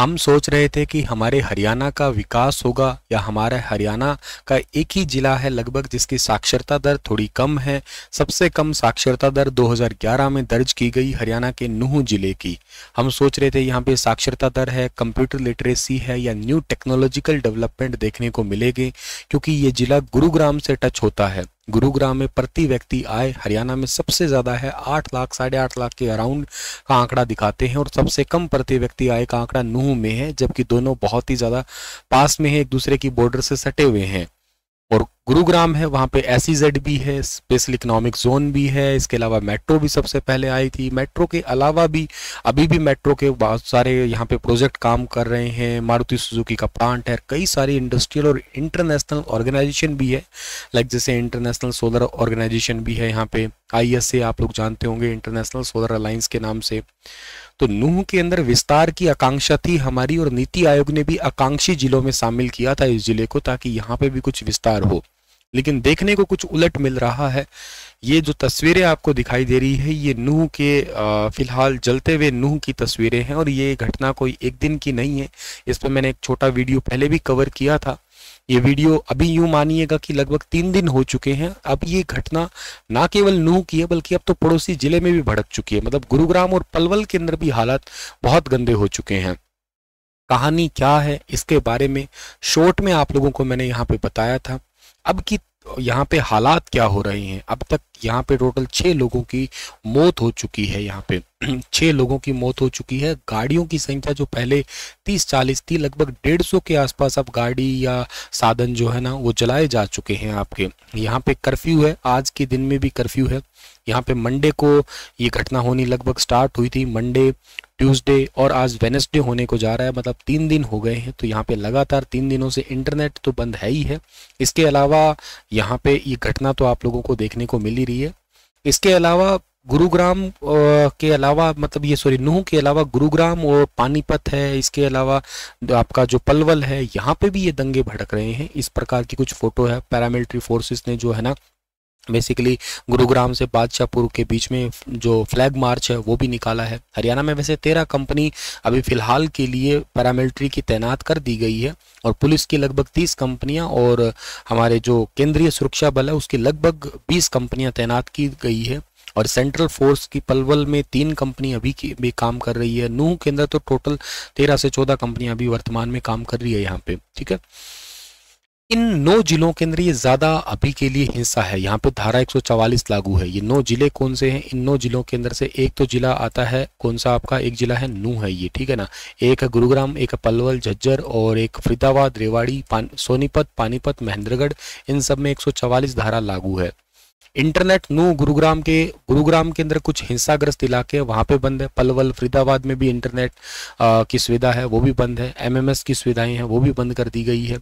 हम सोच रहे थे कि हमारे हरियाणा का विकास होगा या हमारे हरियाणा का एक ही जिला है लगभग जिसकी साक्षरता दर थोड़ी कम है सबसे कम साक्षरता दर 2011 में दर्ज की गई हरियाणा के नूह जिले की हम सोच रहे थे यहाँ पे साक्षरता दर है कंप्यूटर लिटरेसी है या न्यू टेक्नोलॉजिकल डेवलपमेंट देखने को मिलेगी क्योंकि ये जिला गुरुग्राम से टच होता है गुरुग्राम में प्रति व्यक्ति आय हरियाणा में सबसे ज़्यादा है आठ लाख साढ़े आठ लाख के अराउंड का आंकड़ा दिखाते हैं और सबसे कम प्रति व्यक्ति आय का आंकड़ा नूह में है जबकि दोनों बहुत ही ज़्यादा पास में है एक दूसरे की बॉर्डर से सटे हुए हैं और गुरुग्राम है वहाँ पे एस e भी है स्पेशल इकोनॉमिक जोन भी है इसके अलावा मेट्रो भी सबसे पहले आई थी मेट्रो के अलावा भी अभी भी मेट्रो के बहुत सारे यहाँ पे प्रोजेक्ट काम कर रहे हैं मारुति सुजुकी का प्लांट है कई सारी इंडस्ट्रियल और इंटरनेशनल ऑर्गेनाइजेशन भी है लाइक जैसे इंटरनेशनल सोलर ऑर्गेनाइजेशन भी है यहाँ पे आई आप लोग जानते होंगे इंटरनेशनल सोलर अलायंस के नाम से तो नूह के अंदर विस्तार की आकांक्षा थी हमारी और नीति आयोग ने भी आकांक्षी जिलों में शामिल किया था इस जिले को ताकि यहाँ पे भी कुछ विस्तार हो लेकिन देखने को कुछ उलट मिल रहा है ये जो तस्वीरें आपको दिखाई दे रही है ये नूह के फिलहाल जलते हुए नूह की तस्वीरें हैं और ये घटना कोई एक दिन की नहीं है इस पर मैंने एक छोटा वीडियो पहले भी कवर किया था ये वीडियो अभी यूं मानिएगा कि लगभग तीन दिन हो चुके हैं अब ये घटना ना केवल नूह की है बल्कि अब तो पड़ोसी जिले में भी भड़क चुकी है मतलब गुरुग्राम और पलवल के अंदर भी हालात बहुत गंदे हो चुके हैं कहानी क्या है इसके बारे में शॉर्ट में आप लोगों को मैंने यहाँ पे बताया था अब की यहाँ पे हालात क्या हो रहे हैं अब तक यहाँ पे टोटल छः लोगों की मौत हो चुकी है यहाँ पे छः लोगों की मौत हो चुकी है गाड़ियों की संख्या जो पहले तीस चालीस थी लगभग डेढ़ सौ के आसपास अब गाड़ी या साधन जो है ना वो जलाए जा चुके हैं आपके यहाँ पे कर्फ्यू है आज के दिन में भी कर्फ्यू है यहाँ पे मंडे को ये घटना होनी लगभग स्टार्ट हुई थी मंडे ट्यूसडे और आज वेनेसडे होने को जा रहा है मतलब तीन दिन हो गए हैं तो यहाँ पे लगातार तीन दिनों से इंटरनेट तो बंद है ही है इसके अलावा यहाँ पे ये घटना तो आप लोगों को देखने को मिल ही रही है इसके अलावा गुरुग्राम के अलावा मतलब ये सॉरी नूह के अलावा गुरुग्राम और पानीपत है इसके अलावा आपका जो पलवल है यहाँ पे भी ये दंगे भड़क रहे हैं इस प्रकार की कुछ फोटो है पैरामिलिट्री फोर्सेस ने जो है ना बेसिकली गुरुग्राम से बादशाहपुर के बीच में जो फ्लैग मार्च है वो भी निकाला है हरियाणा में वैसे तेरह कंपनी अभी फिलहाल के लिए पैरामिलिट्री की तैनात कर दी गई है और पुलिस की लगभग तीस कंपनियां और हमारे जो केंद्रीय सुरक्षा बल है उसकी लगभग बीस कंपनियां तैनात की गई है और सेंट्रल फोर्स की पलवल में तीन कंपनी अभी की भी काम कर रही है नूह के अंदर तो टोटल तेरह से चौदह कंपनियां अभी वर्तमान में काम कर रही है यहाँ पे ठीक है इन नौ जिलों के अंदर ये ज़्यादा अभी के लिए हिंसा है यहाँ पे धारा 144 लागू है ये नौ जिले कौन से हैं इन नौ जिलों के अंदर से एक तो जिला आता है कौन सा आपका एक जिला है नू है ये ठीक है ना एक है गुरुग्राम एक है पलवल झज्जर और एक फरीदाबाद रेवाड़ी पान, सोनीपत पानीपत महेंद्रगढ़ इन सब में एक धारा लागू है इंटरनेट नो गुरुग्राम के गुरुग्राम के अंदर कुछ हिंसाग्रस्त इलाके हैं वहाँ पे बंद है पलवल फरीदाबाद में भी इंटरनेट की सुविधा है वो भी बंद है एमएमएस की सुविधाएं हैं वो भी बंद कर दी गई है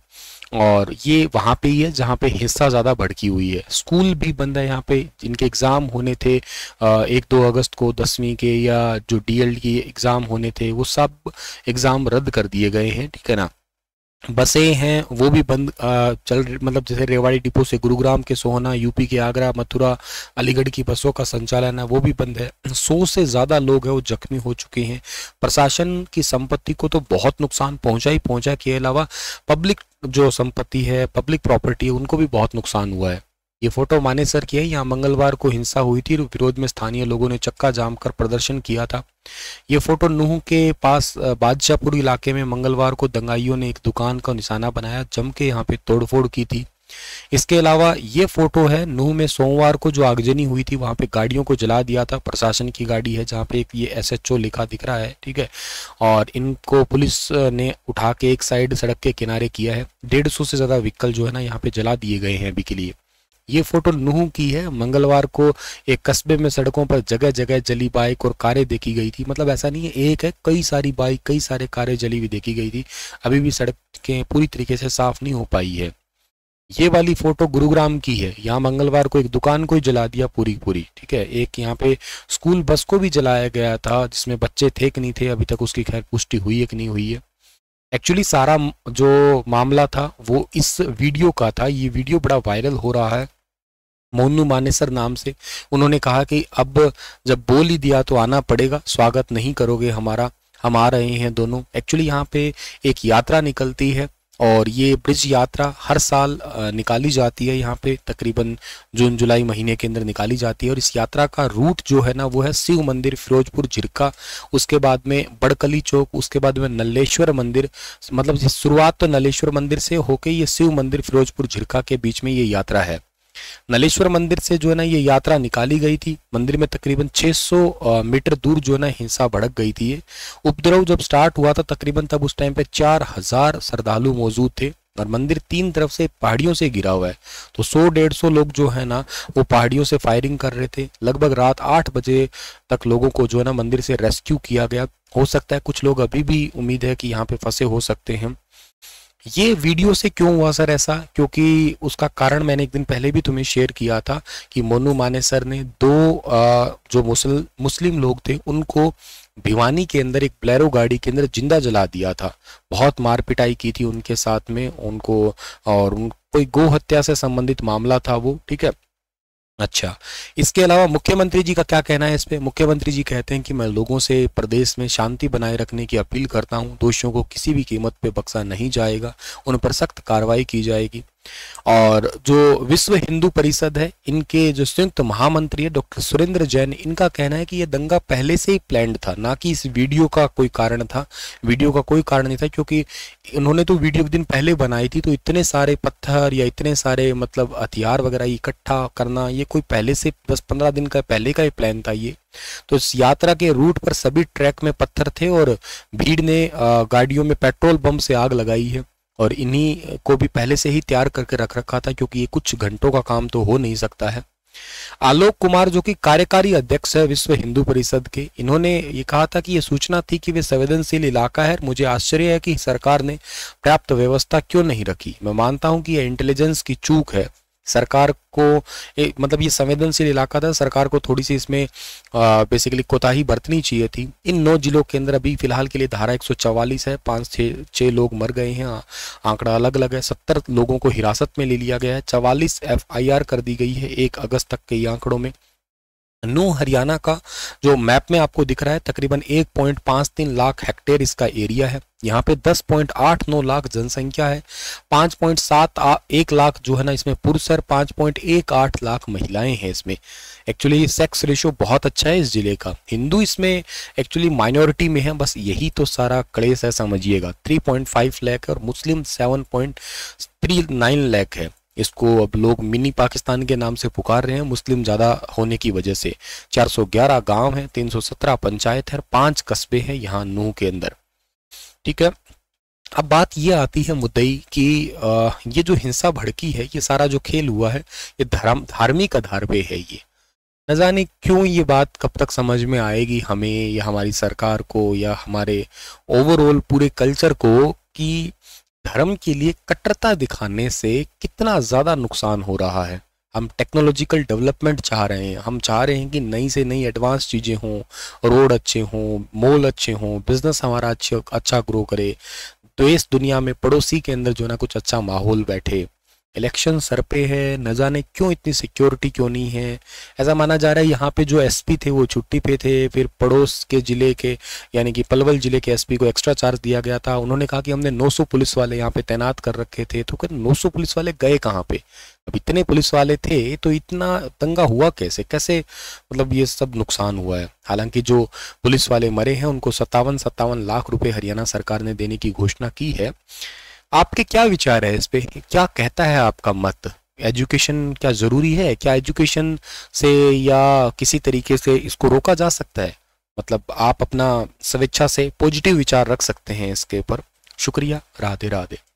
और ये वहाँ पे ही है जहाँ पे हिंसा ज़्यादा भड़की हुई है स्कूल भी बंद है यहाँ पे जिनके एग्ज़ाम होने थे एक दो अगस्त को दसवीं के या जो डीएल की एग्ज़ाम होने थे वो सब एग्ज़ाम रद्द कर दिए गए हैं ठीक है ना बसें हैं वो भी बंद चल मतलब जैसे रेवाड़ी डिपो से गुरुग्राम के सोहना यूपी के आगरा मथुरा अलीगढ़ की बसों का संचालन है वो भी बंद है सौ से ज़्यादा लोग हैं वो जख्मी हो चुके हैं प्रशासन की संपत्ति को तो बहुत नुकसान पहुंचा ही पहुंचा के अलावा पब्लिक जो संपत्ति है पब्लिक प्रॉपर्टी है उनको भी बहुत नुकसान हुआ है ये फोटो मानेसर की है यहाँ मंगलवार को हिंसा हुई थी विरोध में स्थानीय लोगों ने चक्का जाम कर प्रदर्शन किया था ये फोटो नूह के पास बादशाहपुर इलाके में मंगलवार को दंगाइयों ने एक दुकान का निशाना बनाया जम के यहाँ पे तोड़फोड़ की थी इसके अलावा ये फोटो है नूह में सोमवार को जो आगजनी हुई थी वहाँ पे गाड़ियों को जला दिया था प्रशासन की गाड़ी है जहाँ पे एक ये एसएचओ लिखा दिख रहा है ठीक है और इनको पुलिस ने उठा के एक साइड सड़क के किनारे किया है डेढ़ सौ से ज़्यादा व्हीकल जो है ना यहाँ पे जला दिए गए हैं अभी के लिए ये फोटो नूह की है मंगलवार को एक कस्बे में सड़कों पर जगह जगह जली बाइक और कारें देखी गई थी मतलब ऐसा नहीं है एक है कई सारी बाइक कई सारे कारें जली हुई देखी गई थी अभी भी सड़क के पूरी तरीके से साफ नहीं हो पाई है ये वाली फोटो गुरुग्राम की है यहाँ मंगलवार को एक दुकान को ही जला दिया पूरी पूरी ठीक है एक यहाँ पे स्कूल बस को भी जलाया गया था जिसमें बच्चे थे कि नहीं थे अभी तक उसकी खैर पुष्टि हुई है कि नहीं हुई है एक्चुअली सारा जो मामला था वो इस वीडियो का था ये वीडियो बड़ा वायरल हो रहा है मोनू मानेसर नाम से उन्होंने कहा कि अब जब बोल ही दिया तो आना पड़ेगा स्वागत नहीं करोगे हमारा हम आ रहे हैं दोनों एक्चुअली यहाँ पे एक यात्रा निकलती है और ये ब्रिज यात्रा हर साल निकाली जाती है यहाँ पे तकरीबन जून जुलाई महीने के अंदर निकाली जाती है और इस यात्रा का रूट जो है ना वो है शिव मंदिर फिरोजपुर झिरका उसके बाद में बड़कली चौक उसके बाद में नल्लेश्वर मंदिर मतलब शुरुआत तो नलेश्वर मंदिर से होके ये शिव मंदिर फिरोजपुर झिरका के बीच में ये यात्रा है नलेश्वर मंदिर से जो है ना ये यात्रा निकाली गई थी मंदिर में तकरीबन 600 मीटर दूर जो है ना हिंसा भड़क गई थी उपद्रव जब स्टार्ट हुआ था तकरीबन तब उस टाइम पे 4000 श्रद्धालु मौजूद थे और मंदिर तीन तरफ से पहाड़ियों से घिरा हुआ है तो 100 डेढ़ सौ लोग जो है ना वो पहाड़ियों से फायरिंग कर रहे थे लगभग रात आठ बजे तक लोगों को जो है ना मंदिर से रेस्क्यू किया गया हो सकता है कुछ लोग अभी भी उम्मीद है कि यहाँ पे फंसे हो सकते हैं ये वीडियो से क्यों हुआ सर ऐसा क्योंकि उसका कारण मैंने एक दिन पहले भी तुम्हें शेयर किया था कि मोनू माने सर ने दो आ, जो मुसल मुस्लिम लोग थे उनको भिवानी के अंदर एक प्लेरो गाड़ी के अंदर जिंदा जला दिया था बहुत मार पिटाई की थी उनके साथ में उनको और उन कोई गो हत्या से संबंधित मामला था वो ठीक है अच्छा इसके अलावा मुख्यमंत्री जी का क्या कहना है इस पे मुख्यमंत्री जी कहते हैं कि मैं लोगों से प्रदेश में शांति बनाए रखने की अपील करता हूं दोषियों को किसी भी कीमत पे बक्सा नहीं जाएगा उन पर सख्त कार्रवाई की जाएगी और जो विश्व हिंदू परिषद है इनके जो संयुक्त महामंत्री है डॉक्टर सुरेंद्र जैन इनका कहना है कि यह दंगा पहले से ही प्लैंड था ना कि इस वीडियो का कोई कारण था वीडियो का कोई कारण नहीं था क्योंकि इन्होंने तो वीडियो के दिन पहले बनाई थी तो इतने सारे पत्थर या इतने सारे मतलब हथियार वगैरह इकट्ठा करना ये कोई पहले से दस पंद्रह दिन का पहले का ही प्लान था ये तो इस यात्रा के रूट पर सभी ट्रैक में पत्थर थे और भीड़ ने गाड़ियों में पेट्रोल पंप से आग लगाई है और इन्हीं को भी पहले से ही तैयार करके रख रखा था क्योंकि ये कुछ घंटों का काम तो हो नहीं सकता है आलोक कुमार जो कि कार्यकारी अध्यक्ष है विश्व हिंदू परिषद के इन्होंने ये कहा था कि ये सूचना थी कि वे संवेदनशील इलाका है मुझे आश्चर्य है कि सरकार ने पर्याप्त व्यवस्था क्यों नहीं रखी मैं मानता हूं कि यह इंटेलिजेंस की चूक है सरकार को ए, मतलब ये संवेदनशील इलाका था सरकार को थोड़ी सी इसमें बेसिकली कोताही बरतनी चाहिए थी इन नौ जिलों के अंदर अभी फिलहाल के लिए धारा 144 है पाँच छः छः लोग मर गए हैं आंकड़ा अलग अलग है सत्तर लोगों को हिरासत में ले लिया गया है चवालीस एफ कर दी गई है एक अगस्त तक के आंकड़ों में न्यू हरियाणा का जो मैप में आपको दिख रहा है तकरीबन 1.53 लाख हेक्टेयर इसका एरिया है यहाँ पे 10.89 लाख जनसंख्या है पॉइंट एक लाख जो है ना इसमें पुरुष है 5.18 लाख महिलाएं हैं इसमें एक्चुअली सेक्स रेशियो बहुत अच्छा है इस जिले का हिंदू इसमें एक्चुअली माइनॉरिटी में है बस यही तो सारा कलेस है समझिएगा 3.5 लाख और मुस्लिम 7.39 लाख है इसको अब लोग मिनी पाकिस्तान के नाम से पुकार रहे हैं मुस्लिम ज़्यादा होने की वजह से 411 गांव हैं 317 पंचायत है पांच कस्बे हैं यहाँ नूह के अंदर ठीक है अब बात ये आती है मुद्दई कि ये जो हिंसा भड़की है ये सारा जो खेल हुआ है ये धर्म धार्मिक आधार पे है ये न जाने क्यों ये बात कब तक समझ में आएगी हमें या हमारी सरकार को या हमारे ओवरऑल पूरे कल्चर को कि धर्म के लिए कट्टरता दिखाने से कितना ज़्यादा नुकसान हो रहा है हम टेक्नोलॉजिकल डेवलपमेंट चाह रहे हैं हम चाह रहे हैं कि नई से नई एडवांस चीज़ें हों रोड अच्छे हों मॉल अच्छे हों बिजनेस हमारा अच्छे अच्छा ग्रो करे तो इस दुनिया में पड़ोसी के अंदर जो ना कुछ अच्छा माहौल बैठे इलेक्शन सर पे है न जाने क्यों इतनी सिक्योरिटी क्यों नहीं है ऐसा माना जा रहा है यहाँ पे जो एसपी थे वो छुट्टी पे थे फिर पड़ोस के ज़िले के यानी कि पलवल ज़िले के एसपी को एक्स्ट्रा चार्ज दिया गया था उन्होंने कहा कि हमने 900 पुलिस वाले यहाँ पे तैनात कर रखे थे तो फिर नौ पुलिस वाले गए कहाँ पे अब इतने पुलिस वाले थे तो इतना दंगा हुआ कैसे कैसे मतलब ये सब नुकसान हुआ है हालांकि जो पुलिस वाले मरे हैं उनको सत्तावन सत्तावन लाख रुपए हरियाणा सरकार ने देने की घोषणा की है आपके क्या विचार है इस पे क्या कहता है आपका मत एजुकेशन क्या ज़रूरी है क्या एजुकेशन से या किसी तरीके से इसको रोका जा सकता है मतलब आप अपना स्वेच्छा से पॉजिटिव विचार रख सकते हैं इसके ऊपर शुक्रिया राधे राधे